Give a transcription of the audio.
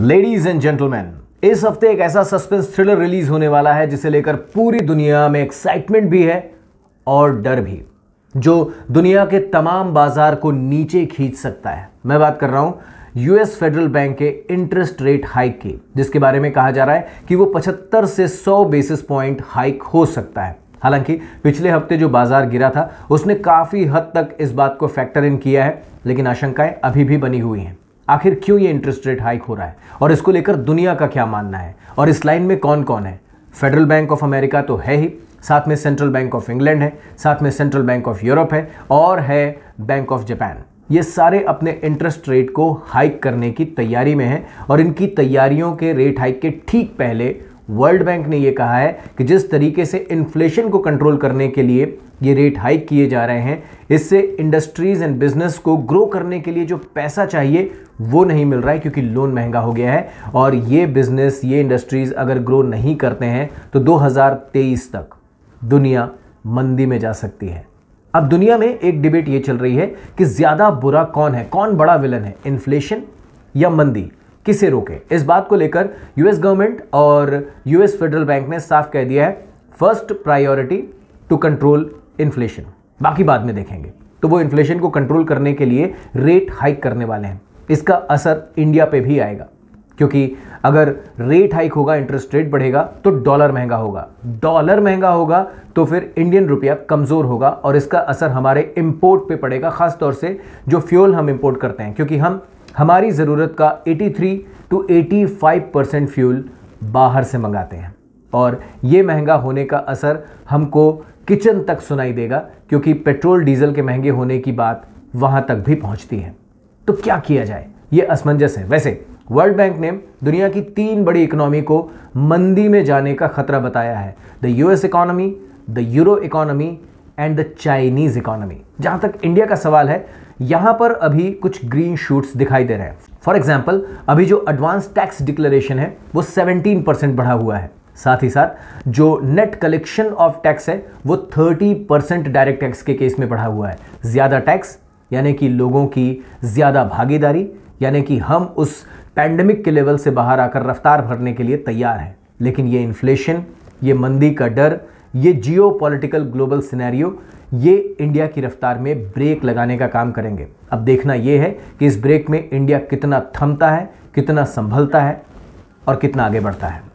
ladies and gentleman इस हफ्ते एक ऐसा सस्पेंस थ्रिलर रिलीज होने वाला है जिसे लेकर पूरी दुनिया में एक्साइटमेंट भी है और डर भी जो दुनिया के तमाम बाजार को नीचे खींच सकता है मैं बात कर रहा हूं यूएस फेडरल बैंक के इंटरेस्ट रेट हाइक की जिसके बारे में कहा जा रहा है कि वो 75 से 100 बेसिस पॉइंट हाइक हो सकता है हालांकि पिछले हफ्ते जो बाजार गिरा था उसने काफ़ी हद तक इस बात को फैक्टर इन किया है लेकिन आशंकाएं अभी भी बनी हुई हैं आखिर क्यों ये इंटरेस्ट रेट हाइक हो रहा है और इसको लेकर दुनिया का क्या मानना है और इस लाइन में कौन कौन है फेडरल बैंक ऑफ अमेरिका तो है ही साथ में सेंट्रल बैंक ऑफ इंग्लैंड है साथ में सेंट्रल बैंक ऑफ यूरोप है और है बैंक ऑफ जापान ये सारे अपने इंटरेस्ट रेट को हाइक करने की तैयारी में हैं और इनकी तैयारियों के रेट हाइक के ठीक पहले वर्ल्ड बैंक ने यह कहा है कि जिस तरीके से इन्फ्लेशन को कंट्रोल करने के लिए ये रेट हाइक किए जा रहे हैं इससे इंडस्ट्रीज़ एंड बिजनेस को ग्रो करने के लिए जो पैसा चाहिए वो नहीं मिल रहा है क्योंकि लोन महंगा हो गया है और ये बिजनेस ये इंडस्ट्रीज़ अगर ग्रो नहीं करते हैं तो 2023 तक दुनिया मंदी में जा सकती है अब दुनिया में एक डिबेट ये चल रही है कि ज़्यादा बुरा कौन है कौन बड़ा विलन है इन्फ्लेशन या मंदी किसे रोके इस बात को लेकर यूएस गवर्नमेंट और यूएस फेडरल बैंक ने साफ कह दिया है first priority to control inflation बाकी बाद में देखेंगे तो वो इन्फ्लेशन को कंट्रोल करने के लिए रेट हाइक करने वाले हैं इसका असर इंडिया पे भी आएगा क्योंकि अगर रेट हाइक होगा इंटरेस्ट रेट बढ़ेगा तो डॉलर महंगा होगा डॉलर महंगा होगा तो फिर इंडियन रुपया कमज़ोर होगा और इसका असर हमारे इम्पोर्ट पे पड़ेगा ख़ासतौर से जो फ्यूल हम इम्पोर्ट करते हैं क्योंकि हम हमारी ज़रूरत का 83 टू 85 परसेंट फ्यूल बाहर से मंगाते हैं और ये महंगा होने का असर हमको किचन तक सुनाई देगा क्योंकि पेट्रोल डीजल के महंगे होने की बात वहाँ तक भी पहुँचती है तो क्या किया जाए ये असमंजस है वैसे वर्ल्ड बैंक ने दुनिया की तीन बड़ी इकोनॉमी को मंदी में जाने का खतरा बताया है the US economy the euro economy and the Chinese economy जहां तक इंडिया का सवाल है यहां पर अभी कुछ ग्रीन शूट्स दिखाई दे रहे हैं फॉर एग्जाम्पल अभी जो एडवांस टैक्स डिक्लेरेशन है वो 17 परसेंट बढ़ा हुआ है साथ ही साथ जो नेट कलेक्शन ऑफ टैक्स है वो 30 परसेंट डायरेक्ट टैक्स के केस में बढ़ा हुआ है ज़्यादा टैक्स यानी कि लोगों की ज़्यादा भागीदारी यानी कि हम उस पैंडमिक के लेवल से बाहर आकर रफ्तार भरने के लिए तैयार हैं लेकिन ये इन्फ्लेशन ये मंदी का डर ये जियो पॉलिटिकल ग्लोबल सिनेरियो ये इंडिया की रफ्तार में ब्रेक लगाने का काम करेंगे अब देखना ये है कि इस ब्रेक में इंडिया कितना थमता है कितना संभलता है और कितना आगे बढ़ता है